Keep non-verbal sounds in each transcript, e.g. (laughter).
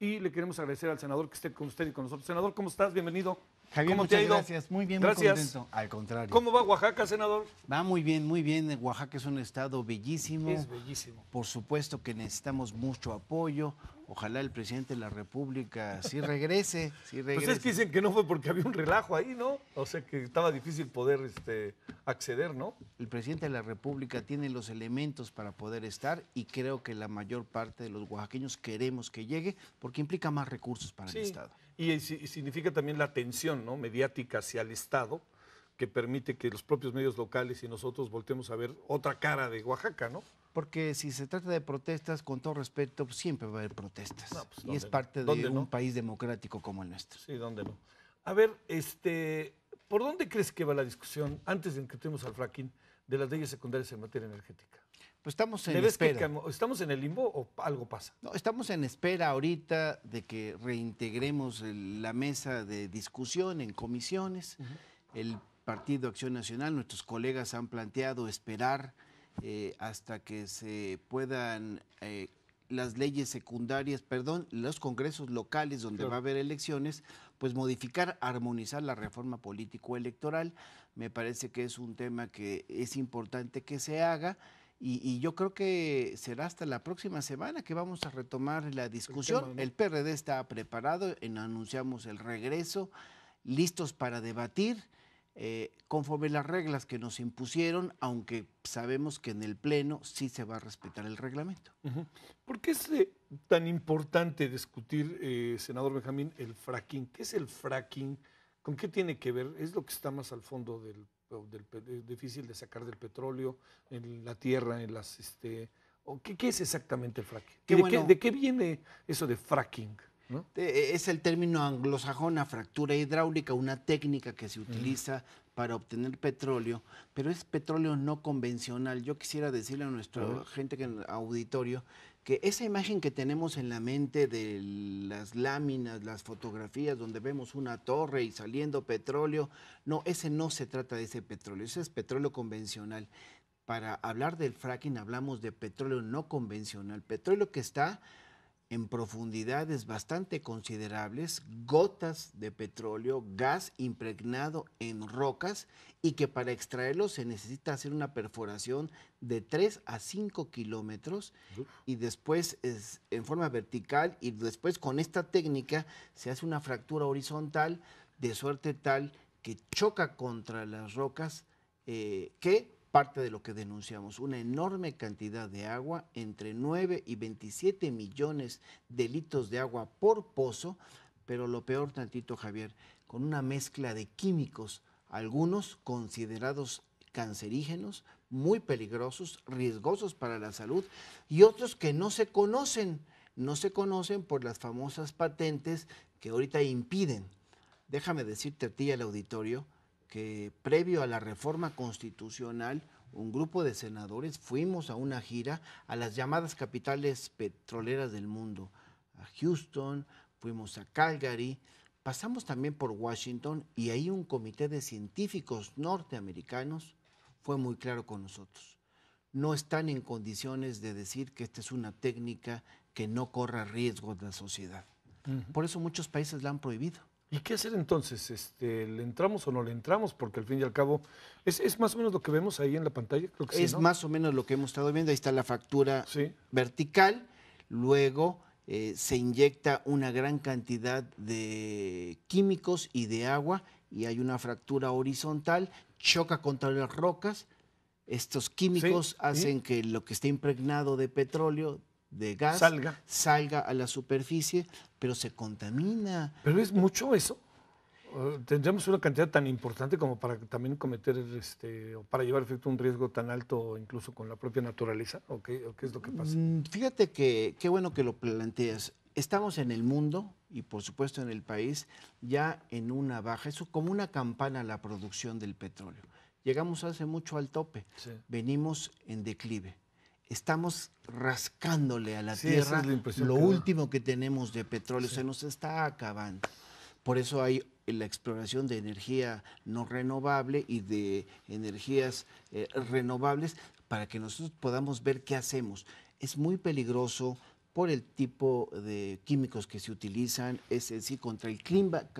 y le queremos agradecer al senador que esté con usted y con nosotros. Senador, ¿cómo estás? Bienvenido. Javier, muchas gracias. Muy bien, gracias. muy contento. Al contrario. ¿Cómo va Oaxaca, senador? Va muy bien, muy bien. Oaxaca es un estado bellísimo. Es bellísimo. Por supuesto que necesitamos mucho apoyo, Ojalá el presidente de la República sí regrese, sí Pues es que dicen que no fue porque había un relajo ahí, ¿no? O sea, que estaba difícil poder este, acceder, ¿no? El presidente de la República tiene los elementos para poder estar y creo que la mayor parte de los oaxaqueños queremos que llegue porque implica más recursos para el Estado. Y, significa también la atención ¿no? mediática hacia el Estado, que permite que los propios medios locales y nosotros volteemos a ver otra cara de Oaxaca, ¿no? Porque si se trata de protestas, con todo respeto, pues, siempre va a haber protestas. Pues, y es parte de un país democrático como el nuestro. Sí, ¿dónde no? A ver, este, ¿por dónde crees que va la discusión, antes de que entremos al fracking, de las leyes secundarias en materia energética? Pues estamos en espera. ¿Estamos en el limbo o algo pasa? No, estamos en espera ahorita de que reintegremos la mesa de discusión en comisiones. El Partido Acción Nacional, nuestros colegas han planteado esperar eh, hasta que se puedan eh, las leyes secundarias, perdón, los congresos locales donde va a haber elecciones, pues modificar, armonizar la reforma político-electoral. Me parece que es un tema que es importante que se haga. Y, yo creo que será hasta la próxima semana que vamos a retomar la discusión. El, PRD está preparado, anunciamos el regreso, listos para debatir eh, conforme las reglas que nos impusieron, aunque sabemos que en el Pleno sí se va a respetar el reglamento. ¿Por qué es eh, tan importante discutir, eh, senador Benjamín, el fracking? ¿Qué es el fracking? ¿Con qué tiene que ver? ¿Es lo que está más al fondo del, difícil de sacar del petróleo, en la tierra, en las... Este, ¿Qué, es exactamente el fracking? ¿De, qué, viene eso de fracking? E, e, es el término anglosajón fractura hidráulica, una técnica que se utiliza para obtener petróleo, pero es petróleo no convencional. Yo quisiera decirle a nuestra gente en gente auditorio que esa imagen que tenemos en la mente de las láminas, las fotografías donde vemos una torre y saliendo petróleo, no, ese no se trata de ese petróleo, ese es petróleo convencional para hablar del fracking hablamos de petróleo no convencional, petróleo que está en profundidades bastante considerables gotas de petróleo, gas impregnado en rocas y que para extraerlo se necesita hacer una perforación de 3 a 5 kilómetros y después es en forma vertical y después con esta técnica se hace una fractura horizontal de suerte tal que choca contra las rocas eh, que parte de lo que denunciamos, una enorme cantidad de agua, entre 9 y 27 millones de litros de agua por pozo, pero lo peor tantito, Javier, con una mezcla de químicos, algunos considerados cancerígenos, muy peligrosos, riesgosos para la salud, y otros que no se conocen, no se conocen por las famosas patentes que ahorita impiden. Déjame decirte a ti al auditorio, que previo a la reforma constitucional, un grupo de senadores fuimos a una gira a las llamadas capitales petroleras del mundo, a Houston, fuimos a Calgary, pasamos también por Washington y ahí un comité de científicos norteamericanos fue muy claro con nosotros. No están en condiciones de decir que esta es una técnica que no corra riesgos de la sociedad. Por eso muchos países la han prohibido. ¿Y qué hacer entonces? Este, ¿Le entramos o no le entramos? Porque al fin y al cabo, ¿es, más o menos lo que vemos ahí en la pantalla? es más o menos lo que hemos estado viendo. Ahí está la fractura vertical. Luego eh, se inyecta una gran cantidad de químicos y de agua y hay una fractura horizontal, choca contra las rocas. Estos químicos hacen que lo que está impregnado de petróleo de gas salga. salga a la superficie, pero se contamina. Pero es mucho eso. Tendríamos una cantidad tan importante como para también cometer, este, o para llevar efecto un riesgo tan alto incluso con la propia naturaleza, ¿o qué, es lo que pasa? Mm, fíjate que qué bueno que lo planteas. Estamos en el mundo y por supuesto en el país ya en una baja, eso como una campana la producción del petróleo. Llegamos hace mucho al tope, venimos en declive estamos rascándole a la tierra lo último que tenemos de petróleo. Se nos está acabando. Por eso hay la exploración de energía no renovable y de energías eh, renovables para que nosotros podamos ver qué hacemos. Es muy peligroso por el tipo de químicos que se utilizan, es decir, contra el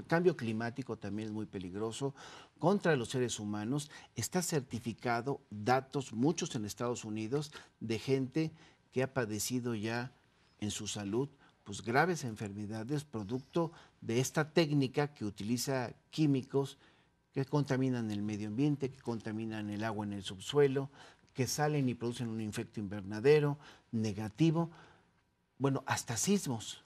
cambio climático también es muy peligroso, contra los seres humanos. Está certificado datos, muchos en Estados Unidos, de gente que ha padecido ya en su salud pues graves enfermedades producto de esta técnica que utiliza químicos que contaminan el medio ambiente, que contaminan el agua en el subsuelo, que salen y producen un efecto invernadero negativo bueno, hasta sismos.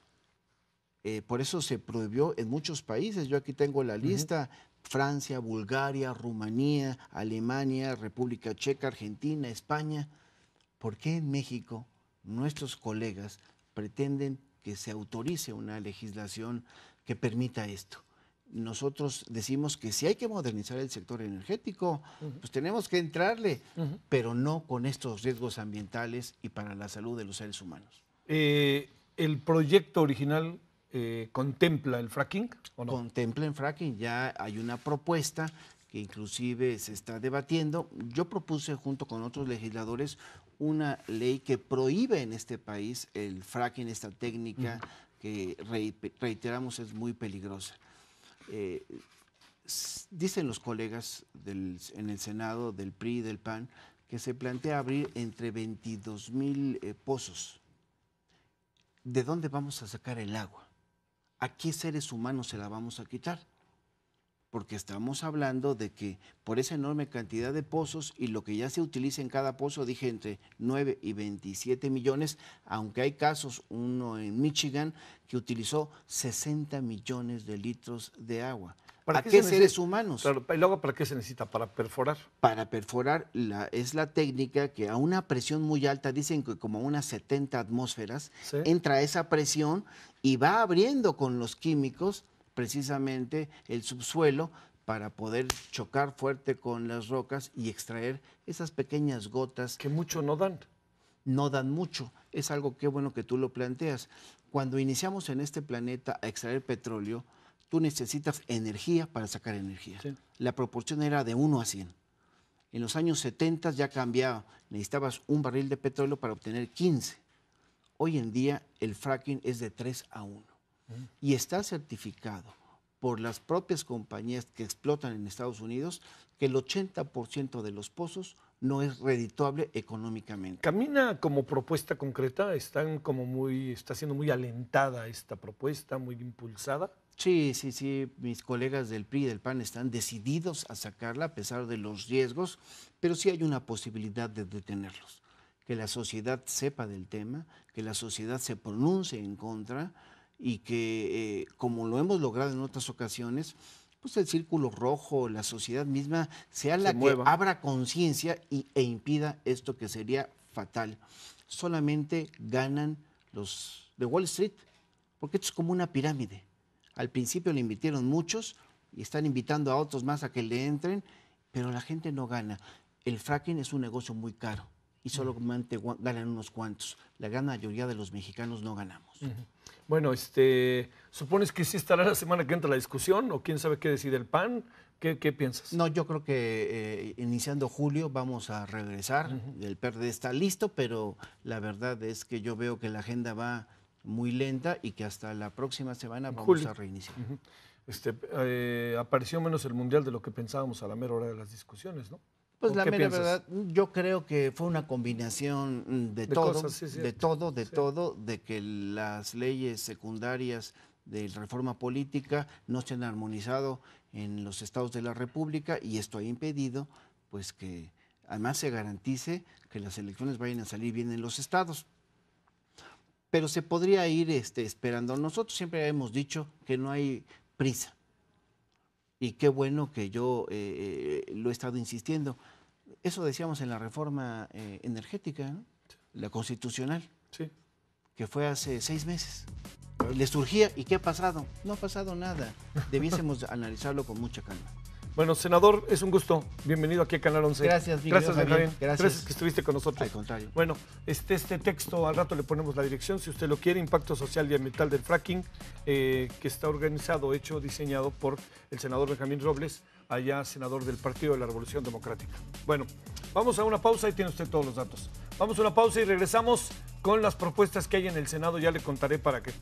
Eh, por eso se prohibió en muchos países. Yo aquí tengo la lista. Francia, Bulgaria, Rumanía, Alemania, República Checa, Argentina, España. ¿Por qué en México nuestros colegas pretenden que se autorice una legislación que permita esto? Nosotros decimos que si hay que modernizar el sector energético, pues tenemos que entrarle, pero no con estos riesgos ambientales y para la salud de los seres humanos. Eh, ¿El proyecto original eh, contempla el fracking o no? Contempla el fracking, ya hay una propuesta que inclusive se está debatiendo. Yo propuse junto con otros legisladores una ley que prohíbe en este país el fracking, esta técnica que reiteramos es muy peligrosa. Eh, dicen los colegas del, en el Senado del PRI y del PAN que se plantea abrir entre 22 mil pozos ¿de dónde vamos a sacar el agua? ¿A qué seres humanos se la vamos a quitar? Porque estamos hablando de que por esa enorme cantidad de pozos y lo que ya se utiliza en cada pozo, dije entre 9 y 27 millones, aunque hay casos, uno en Michigan, que utilizó 60 millones de litros de agua. ¿Para qué, seres humanos? y luego, ¿para qué se necesita? Para perforar. Para perforar es la técnica que a una presión muy alta, dicen que como unas 70 atmósferas, entra esa presión y va abriendo con los químicos precisamente el subsuelo para poder chocar fuerte con las rocas y extraer esas pequeñas gotas. Que mucho no dan. No dan mucho. Es algo que bueno que tú lo planteas. Cuando iniciamos en este planeta a extraer petróleo, tú necesitas energía para sacar energía. La proporción era de 1 a 100. En los años 70 ya cambiaba, necesitabas un barril de petróleo para obtener 15. Hoy en día el fracking es de 3 a 1 mm. y está certificado por las propias compañías que explotan en Estados Unidos que el 80% de los pozos no es redituable económicamente. Camina como propuesta concreta, están como muy, está siendo muy alentada esta propuesta, muy impulsada. Sí, sí, sí, mis colegas del PRI y del PAN están decididos a sacarla a pesar de los riesgos, pero sí hay una posibilidad de detenerlos, que la sociedad sepa del tema, que la sociedad se pronuncie en contra y que, eh, como lo hemos logrado en otras ocasiones, pues el círculo rojo, la sociedad misma, sea la que abra conciencia e impida esto que sería fatal. Solamente ganan los de Wall Street, porque esto es como una pirámide. Al principio le invitieron muchos y están invitando a otros más a que le entren, pero la gente no gana. El fracking es un negocio muy caro y solo ganan unos cuantos. La gran mayoría de los mexicanos no ganamos. Bueno, este, ¿supones que sí estará la semana que entra la discusión o quién sabe qué decide el PAN? ¿Qué, piensas? No, yo creo que eh, iniciando julio vamos a regresar. El PRD está listo, pero la verdad es que yo veo que la agenda va muy lenta y que hasta la próxima semana vamos a reiniciar. Este, eh, apareció menos el Mundial de lo que pensábamos a la mera hora de las discusiones, ¿no? Pues la mera verdad, yo creo que fue una combinación mm, de, todo, de todo, de todo, de que las leyes secundarias de reforma política no se han armonizado en los estados de la República y esto ha impedido pues que además se garantice que las elecciones vayan a salir bien en los estados pero se podría ir este, esperando. Nosotros siempre hemos dicho que no hay prisa. Y qué bueno que yo eh, eh, lo he estado insistiendo. Eso decíamos en la reforma eh, energética, la constitucional, que fue hace seis meses. Le surgía, ¿y qué ha pasado? No ha pasado nada. (laughs) Debiésemos analizarlo con mucha calma. Bueno, senador, es un gusto. Bienvenido aquí a Canal 11. Gracias, mi Gracias, Benjamín. Gracias. que estuviste con nosotros. contrario. Bueno, este, este texto, al rato le ponemos la dirección, si usted lo quiere, Impacto Social y Ambiental del Fracking, eh, que está organizado, hecho, diseñado por el senador Benjamín Robles, allá senador del Partido de la Revolución Democrática. Bueno, vamos a una pausa y tiene usted todos los datos. Vamos a una pausa y regresamos con las propuestas que hay en el Senado, ya le contaré para qué.